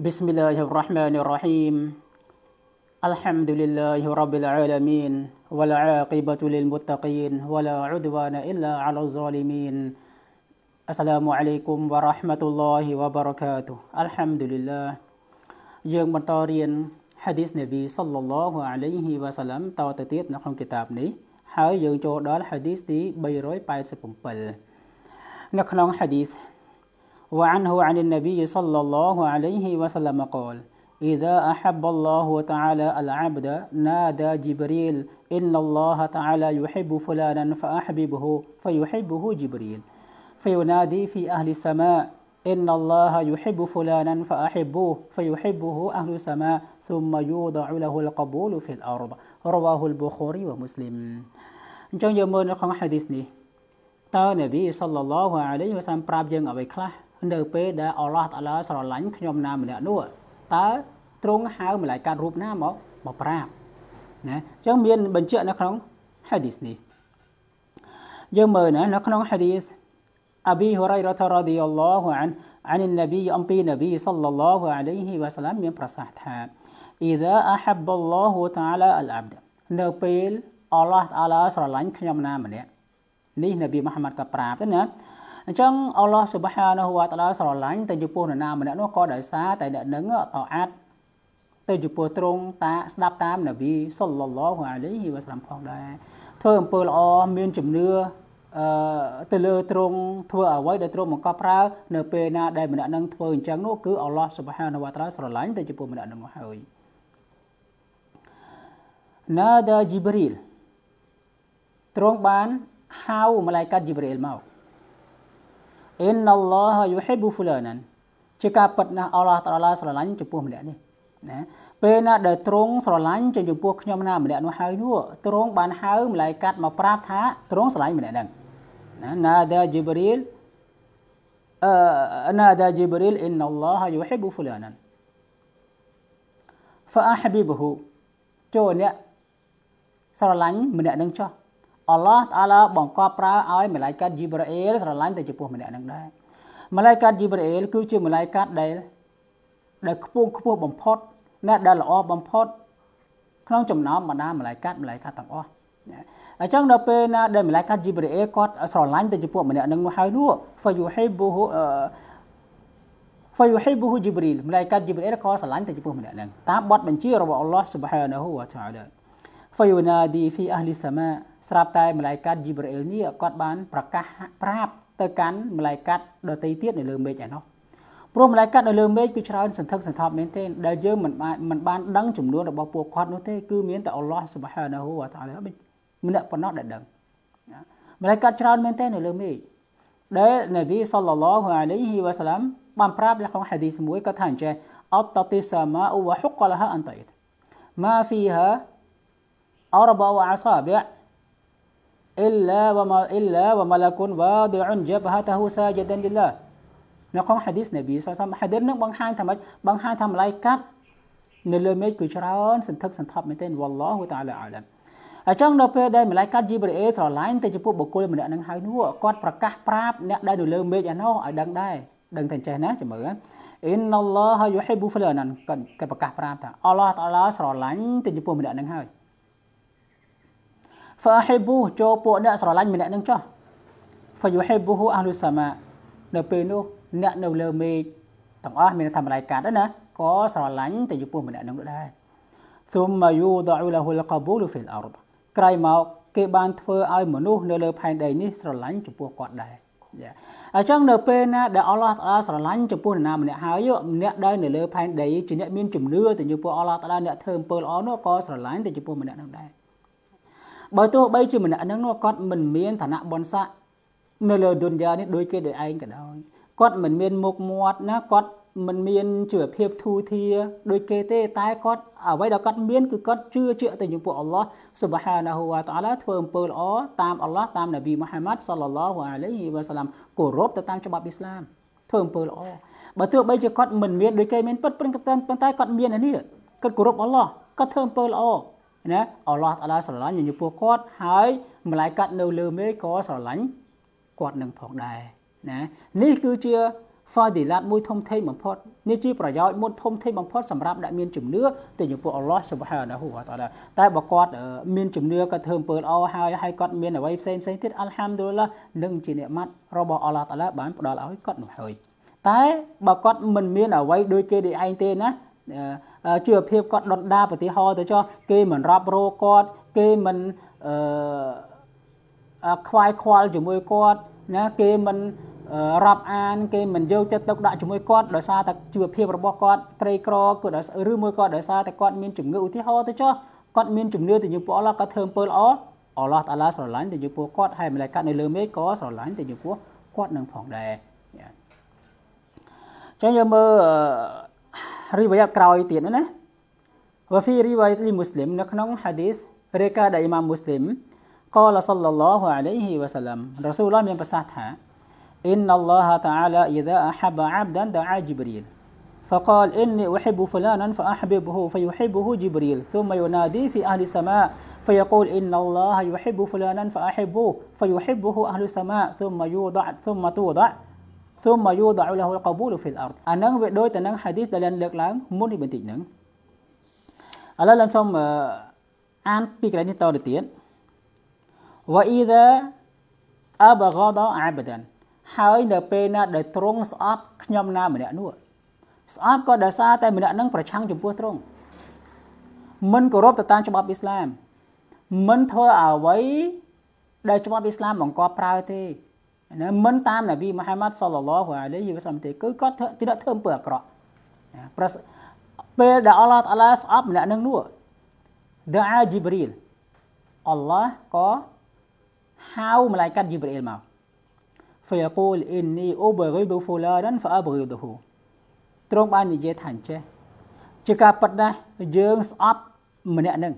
بسم الله الرحمن الرحيم الحمد لله رب العالمين والعاقبة للمتقين ولا عدوان إلا على الظالمين السلام عليكم ورحمة الله وبركاته الحمد لله يوم مطارين حديث نبي صلى الله عليه وسلم نحن هاي يوم តទៅទៀតនៅក្នុងគិតាបនេះហើយយើងចូលដល់ حديث دي بيروي بايت سبمبل نحن حديث وعنه عن النبي صلى الله عليه وسلم قال إذا أحب الله تعالى العبد نادى جبريل إن الله تعالى يحب فلانا فأحببه فيحبه جبريل فينادي في أهل السماء إن الله يحب فلانا فأحبوه فيحبه أهل السماء ثم يوضع له القبول في الأرض رواه البخاري ومسلم براب hadith នេះតើនប៊ីសល្លឡោះអាឡៃហ៊ីវ៉ាសាំប្រាប់យើងអ្វីខ្លះនៅពេលដែលអល់ឡោះតាឡាស្រឡាញ់ខ្ញុំណាម្នាក់នោះតើទ្រង់ហៅម្លាយកាត់រូបណាមកមកប្រាប់ណាអញ្ចឹងមានបញ្ជាក់នៅក្នុងហាឌីសនេះយើងមើលណានៅក្នុងហាឌីស أبي هريرة رضي الله عنه عن النبي អំពី نبي صلى الله عليه وسلم មានប្រសាសន៍ថា إذا أحب الله تعالى العبد នៅពេល អល់ឡោះតាឡាស្រឡាញ់ខ្ញុំណាម្នាក់នេះនប៊ីមូហាម៉ាត់ក៏ប្រាប់ណាអញ្ចឹងអល់ឡោះសុបហានហ៊ូវតាឡាស្រឡាញ់ទៅចំពោះនរណាម្នាក់នោះក៏ដោយសារតែអ្នកនឹងអត់អាចទៅចំពោះទ្រង់តាស្ដាប់តាមនប៊ីសុលឡឡោះអាឡៃហ៊ីវ៉ាសឡាំផងដែរធ្វើអំពើល្អមានជំនឿអឺទៅលើទ្រង់ធ្វើអ្វីដែលទ្រង់បង្កប់ប្រើនៅ ពេលណាដែលម្នាក់នឹងធ្វើអញ្ចឹងនោះគឺអល់ឡោះសុបហានវតាឡាស្រឡាញ់ទៅចំពោះម្នាក់នឹងហើយណាដាជីប្រីលទ្រង់បានហៅម្លាយកាត់ជីប្រីលមកអ៊ីនណឡោះយូហេប៊ូហ្វូឡាណានជាការពិតណាស់អល់ឡោះតាឡាស្រឡាញ់ចំពោះម្នាក់នេះណាពេលណាដែលទ្រង់ស្រឡាញ់ចំពោះខ្ញុំណាម្នាក់នោះហើយនោះទ្រង់បានហៅម្លាយកាត់មកប្រាប់ថាទ្រង់ស្រឡាញ់ម្នាក់ហ្នឹងណាណាដែលជីបរីលអឺណាដែលជីបរីលអ៊ីនឡោះយូហេប៊ូហ្វូឡាណាន فأحببه ចូលអ្នកស្រឡាញ់ម្នាក់នឹងចោះអល់ឡោះតាឡាបង្កប់ប្រើឲ្យម្លាយកាត់ជីប្រាអ៊ីលស្រឡាញ់ទៅចំពោះម្នាក់នឹងដែរម្លាយកាត់ជីប្រាអ៊ីលគឺជាម្លាយកាត់ដែលដែលខ្ពងខ្ពស់បំផុតអ្នកដែលល្អបំផុត ក្នុងចំណោមបណ្ដាម្លាយកាត់ម្លាយកាត់ទាំងអស់អញ្ចឹងដល់ពេលណាដែលម្លាយកាត់ជីប្រាអ៊ីលគាត់ស្រឡាញ់ទៅចំពោះម្នាក់នឹងនោះហើយនោះ فيحبه فيحبه جبريل ម្លាយកាត់ជីប្រាអ៊ីលក៏ស្រឡាញ់ទៅចំពោះម្នាក់នឹងតាមបទបញ្ជារបស់អល់ឡោះ سبحانه และ تعالى فينادي في أهل السماء ស្រាប់តែម្លាយកាត់ជីប្រអ៊ីលនេះគាត់បានប្រកាសប្រាប់ទៅកាន់ម្លាយកាត់ដទៃទៀតនៅលើមេឃឯណោះព្រោះម្លាយកាត់នៅលើមេឃគឺច្រើនសន្ធឹកសន្ធាប់មែនទេដែលយើងមិនបានមិនបានដឹងចំនួនរបស់ពួកគាត់នោះទេគឺមានតែអល់ឡោះសុបហានាហ៊ូវតាឡាម្នាក់ប៉ុណ្ណោះដែលដឹងម្លាយកាត់ច្រើនមែនទេនៅលើមេឃដែលនប៊ីសល្លឡោះអាឡៃហ៊ីវ៉ាសាឡាមបានប្រាប់នៅក្នុងហាឌីសមួយគាត់ថាអញ្ចឹងអតតតិសាម៉ាវ៉ហ៊ុកលហាអន្តៃម៉ាហ្វីហា أربع أصابع إلا وما إلا وملك واضع جبهته ساجدا لله នៅក្នុងហាឌីសនប៊ីសាសាមហាឌីសនឹងបង្ហាញថាម៉េចបង្ហាញថាម្លាយកាត់នៅលើមេឃគឺច្រើនសន្ធឹកសន្ធាប់មែនទែនវ៉ាឡោះតាអាឡាអាឡាមអញ្ចឹងនៅពេលដែលម្លាយកាត់ជីប្រអេស្រឡាញ់ទៅចំពោះបុគ្គលម្នាក់នឹងហើយនោះគាត់ប្រកាសប្រាប់អ្នកដែលនៅលើមេឃអានោះឲ្យដឹងដែរដឹងតែចេះណាចាំមើលអ៊ីនណឡោះយូហ៊ីប៊ូហ្វលានានគាត់ប្រកាសប្រាប់ថាអល់ឡោះតាអាឡាស្រឡាញ់ទៅចំពោះម្នាក់នឹងហើយហ្វាហេប៊ូចូលពួកអ្នកស្រឡាញ់ម្នាក់នឹងចោះហ្វាយូហេប៊ូហ៊ូអាលុសាម៉ានៅពេលនោះអ្នកនៅលើមេឃទាំងអស់មានថាម្លាយកាត់ណាក៏ស្រឡាញ់ទៅចំពោះម្នាក់នឹងដែរ ثم يوضع له القبول في الارض ក្រោយមកគេបានធ្វើឲ្យមនុស្សនៅលើផែនដីនេះស្រឡាញ់ចំពោះគាត់ដែរអញ្ចឹងនៅពេលណាដែលអល់ឡោះតាស្រឡាញ់ចំពោះនរណាម្នាក់ហើយអ្នកដែលនៅលើផែនដីជាអ្នកមានជំនឿទៅចំពោះអល់ឡោះតាអ្នកធ្វើអំពើល្អនោះក៏ស្រឡាញ់ទៅចំពោះម្នាក់នោះដែរបើទោះបីជាម្នាក់ហ្នឹងនោះគាត់មិនមានឋានៈបនស័កនៅលើឌុនយ៉ានេះដូចគេដោយឯងក៏ដោយគាត់មិនមានមុខមាត់ណាគាត់មិនមានជីវភាពធូរធារដូចគេទេតែគាត់អ្វីដែលគាត់មានគឺគាត់ជឿជាក់ទៅចំពោះអល់ឡោះស៊ុបហានាហ៊ូវ៉ាតាឡាធ្វើអំពើល្អតាមអល់ឡោះតាមនប៊ីមូហាម៉ាត់សល្លឡោះអាឡៃវ៉ាសាឡាមគោរពទៅតាមច្បាប់អ៊ីស្លាមធ្វើអំពើល្អបើទោះបីជាគាត់មិនមានដូចគេមានពិតប៉ុន្តែគាត់មានអានេះគាត់គោរពអល់ឡោះគាត់ធ្វើអំពើល្អណាអល់ឡោះតាឡាស្រឡាញ់ញញពោះគាត់ហើយម្លាយកាត់នៅលើមេក៏ស្រឡាញ់គាត់នឹងផងដែរណានេះគឺជា fadilat មួយធំធេងបំផុតនេះជាប្រយោជន៍មួយធំធេងបំផុតសម្រាប់អ្នកមានជំនឿទៅចំពោះអល់ឡោះ Subhanahu wa ta'ala តែបើគាត់មានជំនឿគាត់ធ្វើអំពើល្អហើយហើយគាត់មានអ្វីផ្សេងផ្សេងទៀត Alhamdulillah នឹងជានិមិត្តរបស់អល់ឡោះ ta'ala បានផ្ដល់ឲ្យគាត់នោះហើយ តែបើគាត់មិនមានអ្វីដូចគេដូចឯងទេណាជីវភាពគាត់ដុនដាឧទាហរណ៍ទៅចុះគេមិនរាប់រោគាត់គេមិនអឺខ្វាយខ្វល់ជាមួយគាត់ណាគេមិនរាប់អានគេមិនយកចិត្តទុកដាក់ជាមួយគាត់ដោយសារតែជីវភាពរបស់គាត់ក្រីក្រគាត់ឬមួយគាត់ដោយសារតែគាត់មានជំងឺឧទាហរណ៍ទៅចុះគាត់មានជំនឿទៅយើងពួកអល់ឡោះគាត់ធ្វើអំពើល្អអល់ឡោះតាឡាស្រឡាញ់ទៅយើងពួកគាត់ហើយម្លេះកាត់នៅលើមេឃក៏ស្រឡាញ់ទៅយើងពួកគាត់នឹងផងដែរចឹងយើងមើល وفي رواية لمسلم حديث مسلم قال صلى الله الله عليه وسلم رسول من بساتها إن الله تعالى إذا أحب عبدا دعا جبريل فقال إني أحب فلانا فأحببه فيحبه جبريل ثم ينادي في أهل السماء فيقول إن الله يحب فلانا فأحبه فيحبه أهل السماء ثم يوضع ثم توضع ទុំមកយូដៅលហុលកប៊ូលហ្វីលអរអានឹងវាដូចទៅនឹងហាឌីសដែលបានលើកឡើងមុននេះបន្តិចហ្នឹងឥឡូវឡើងសូមអានពីកន្លែងនេះតទៅទៀត وإذا أبغض عبدا ហើយនៅ ពេលណាដែលទ្រង់ស្អប់ខ្ញុំណាម្នាក់នោះស្អប់ក៏ដោយសារតែម្នាក់នឹងប្រឆាំងចំពោះទ្រង់មិនគោរពទៅតាមច្បាប់អ៊ីស្លាមមិនធ្វើអ្វីដែលច្បាប់អ៊ីស្លាមបង្កប់ប្រើទេណាមិនតាមនប៊ីមូហាម៉ាត់សល្លឡោះអាឡៃហ៊ីវ៉ាសឡាមទេគឺគាត់គេដាក់ធ្វើអំពើអាក្រក់ណាប្រសិពេលដែលអល់ឡោះតាឡាស្អប់ម្នាក់នឹងនោះដាអាជីប្រីលអល់ឡោះក៏ហៅម្លាយកាត់ជីប្រីលមក فيقول إني أبغض فلانا فأبغضه ទ្រង់បាននិយាយថាអញ្ចេះជាការប៉ັດណាស់យើងស្អប់ម្នាក់នឹង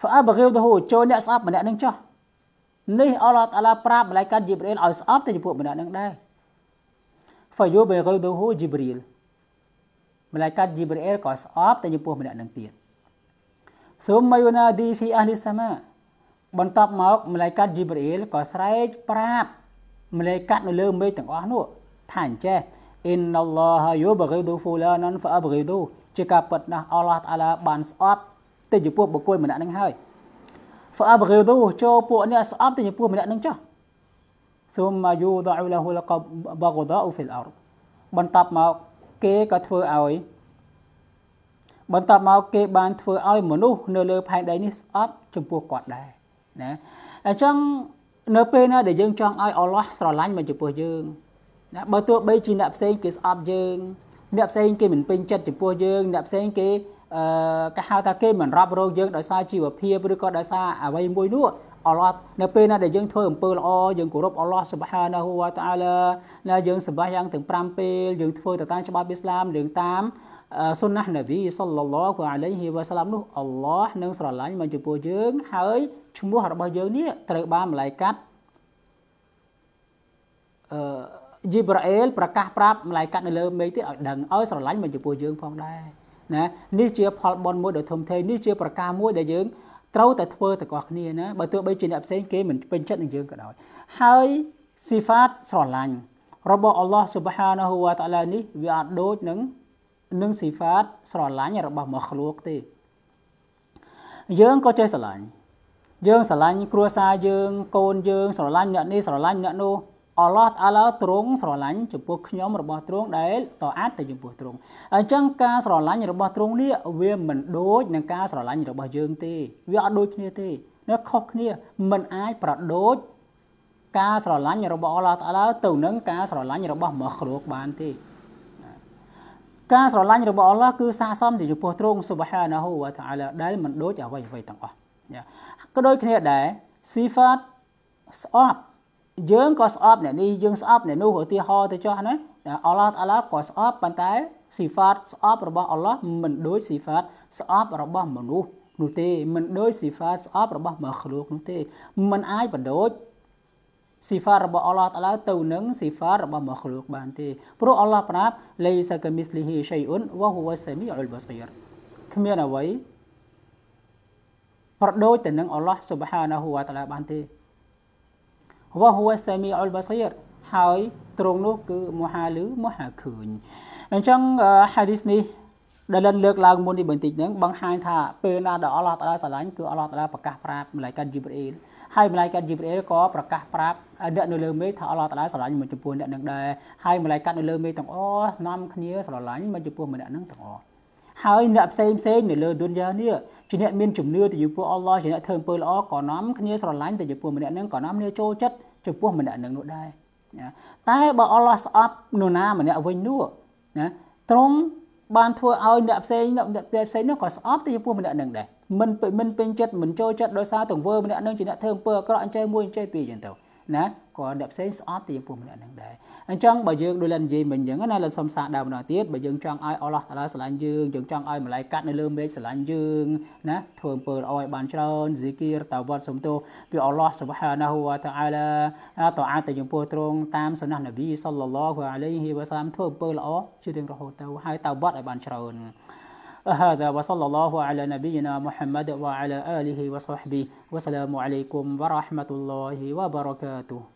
فأبغضه ចូលអ្នកស្អប់ម្នាក់នឹងចោះនេះអល់ឡោះតាឡាប្រាប់ម្លាយកាត់ជីប្រៀលឲ្យស្អប់ទៅចំពោះម្នាក់នឹងដែរហ្វាយូបេកូដូហូជីប្រៀលម្លាយកាត់ជីប្រៀលក៏ស្អប់ទៅចំពោះម្នាក់នឹងទៀតស៊ុមម៉យូណាឌីហ្វីអាលីសាម៉ាបន្ទាប់មកម្លាយកាត់ជីប្រៀលក៏ស្រែកប្រាប់ម្លាយកាត់នៅលើមេឃទាំងអស់នោះថាអញ្ចេះអ៊ីនណឡោះយូបកូដូហ្វូឡានានហ្វាអបកូដូជាការពិតណាស់អល់ឡោះតាឡាបានស្អប់ទៅចំពោះបុគ្គលម្នាក់នឹងហើយហ្វាបរិដូចូលពួកអ្នកស្អប់ទៅចំពោះម្នាក់នឹងចោះស៊ុមម៉ាយូដអ៊ូឡាហ៊ូលកបកដោអ៊ូហ្វីលអរបន្ទាប់មកគេក៏ធ្វើឲ្យបន្ទាប់មកគេបានធ្វើឲ្យមនុស្សនៅលើផែនដីនេះស្អប់ចំពោះគាត់ដែរណាអញ្ចឹងនៅពេលណាដែលយើងចង់ឲ្យអល់ឡោះស្រឡាញ់មកចំពោះយើងណាបើទោះបីជាអ្នកផ្សេងគេស្អប់យើងអ្នកផ្សេងគេមិនពេញចិត្តចំពោះយើងអ្នកផ្សេងគេអឺគេហៅថាគេមិនរាប់រងយើងដោយសារជីវភាពឬក៏ដោយសារអ្វីមួយនោះអល់ឡោះនៅពេលណាដែលយើងធ្វើអំពើល្អយើងគោរពអល់ឡោះសុបហានាហ៊ូវតាឡាណាយើងសម្បាសយ៉ាងទាំង5ពេលយើងធ្វើទៅតាមច្បាប់អ៊ីស្លាមយើងតាមសុនណះនប៊ីសល្លឡោះអាឡៃហ៊ីវ៉ាសាឡាមនោះអល់ឡោះនឹងស្រឡាញ់មកចំពោះយើងហើយឈ្មោះរបស់យើងនេះត្រូវបានម្លាយកាត់អឺជីប្រាអែលប្រកាសប្រាប់ម្លាយកាត់នៅលើមេឃទៀតឲ្យដឹងឲ្យស្រឡាញ់មកចំពោះយើងផងដែរណានេះជា ផលបន់មួយដ៏ធំធេងនេះជាប្រការមួយដែលយើង ត្រូវតែធ្វើទាំងអស់គ្នាណាបើទោះបីជាអ្នកផ្សេងគេមិនពេញចិត្តនឹងយើងក៏ដោយហើយស៊ីហ្វាតស្រឡាញ់របស់អល់ឡោះ Subhanahu wa Ta'ala នេះវាអាចដូចនឹងនឹងស៊ីហ្វាតស្រឡាញ់របស់មកឃ្លួកទេយើងក៏ចេះស្រឡាញ់យើងស្រឡាញ់ គ្រួសារយើងកូនយើងស្រឡាញ់អ្នកនេះស្រឡាញ់អ្នកនោះអឡោះអាឡោទ្រង់ស្រឡាញ់ចំពោះខ្ញុំរបស់ទ្រង់ដែលតអាចទៅចំពោះទ្រង់អញ្ចឹងការស្រឡាញ់របស់ទ្រង់នេះវាមិនដូចនឹងការស្រឡាញ់របស់យើងទេវាអត់ដូចគ្នាទេវាខុសគ្នាมันអាចប្រដូចការស្រឡាញ់របស់អល់ឡោះតាឡាទៅនឹងការស្រឡាញ់របស់មគ្រូកបានទេការស្រឡាញ់របស់អល់ឡោះគឺសាសមទៅចំពោះទ្រង់ស៊ុបហាណាហ៊ូវតាឡាដែលមិនដូចអ្វីអ្វីទាំងអស់ក៏ដូចគ្នាដែរស៊ីហ្វាតស្អប់យើងក៏ស្អប់អ្នកនេះយើងស្អប់អ្នកនោះឧទាហរណ៍ទៅចុះណាអល់ឡោះអាឡាក៏ស្អប់ប៉ុន្តែស៊ីហ្វាតស្អប់របស់អល់ឡោះមិនដូចស៊ីហ្វាតស្អប់របស់មនុស្សនោះទេ មិនដូចស៊ីហ្វាតស្អប់របស់មក្លូកនោះទេมันអាចបដូចស៊ីហ្វាតរបស់អល់ឡោះតាឡាទៅនឹងស៊ីហ្វាតរបស់មក្លូកបានទេព្រោះអល់ឡោះប្រាប់លេសាកាមីស្លីហ៊ីឆៃអ៊ុនវ៉ាហ៊ូវ៉ាសាមីអ៊ុលបាសីរគ្មានអ្វីប្រដូចទៅនឹងអល់ឡោះស៊ុបហានាហ៊ូវ៉ាតាឡាបានទេវ៉ាហូសាមីអុលបាសៀរហើយត្រង់នោះគឺមហាលឺមហាឃើញអញ្ចឹងហាឌីសនេះដែលលិនលើកឡើងមុននេះបន្តិចហ្នឹងបង្ហាញថាពេលណាដែលអល់ឡោះតាឡាស្រឡាញ់គឺអល់ឡោះតាឡាប្រកាសប្រាប់ម្លាយកាត់ជីប្រអ៊ីលហើយម្លាយកាត់ជីប្រអ៊ីលក៏ប្រកាសប្រាប់អ្នកនៅលើមេឃថាអល់ឡោះតាឡាស្រឡាញ់មួយចំពោះអ្នកនឹងដែរហើយម្លាយកាត់នៅលើមេឃទាំងអស់នាំគ្នាស្រឡាញ់មួយចំពោះម្នាក់នឹងទាំងអស់ហើយអ្នកផ្សេងផ្សេងនៅលើឌុនយ៉ានេះជាអ្នកមានជំនឿទៅចំពោះអល់ឡោះជាអ្នកធ្វើអំពើល្អក៏នាំគ្នាស្រឡាញ់ទៅចំពោះម្នាក់នឹងក៏នាំគ្នាចូលចិត្តចំពោះម្នាក់នឹងនោះដែរតែបើអល់ឡោះស្អប់នោះណាម្នាក់វិញនោះណាត្រង់បានធ្វើឲ្យអ្នកផ្សេងអ្នកផ្សេងនោះក៏ស្អប់ទៅចំពោះម្នាក់នឹងដែរមិនមិនពេញចិត្តមិនចូលចិត្តដោយសារទង្វើម្នាក់នឹងជាអ្នកធ្វើអំពើអាក្រក់អញ្ចឹងមួយអញ្ចឹងពីរអញ្ចឹងទៅណាក៏អ្នកផ្សេងស្អប់ទៅចំពោះម្នាក់នឹងដែរអញ្ចឹងបើយើងដូចលិននិយាយមិញអញ្ចឹងណាលិនសំសាកដើមម្ដងទៀតបើយើងចង់ឲ្យអល់ឡោះតាឡាស្រឡាញ់យើងយើងចង់ឲ្យម្លាយកាត់នៅលើមេឃស្រឡាញ់យើងណាធ្វើអំពើល្អឲ្យបានច្រើនហ្ស៊ីគីរតាវត្តសំទោសពីអល់ឡោះស៊ុបហានាហ៊ូវតាអាឡាតអាតចំពោះទ្រង់តាមសុណាហ៍នប៊ីសល្លឡោះអាឡៃហ៊ីវ៉ាសាមធ្វើអំពើល្អជារៀងរហូតទៅហើយតាវត្តឲ្យបានច្រើន هذا وصلى الله على نبينا محمد وعلى آله وصحبه وسلام عليكم ورحمة الله وبركاته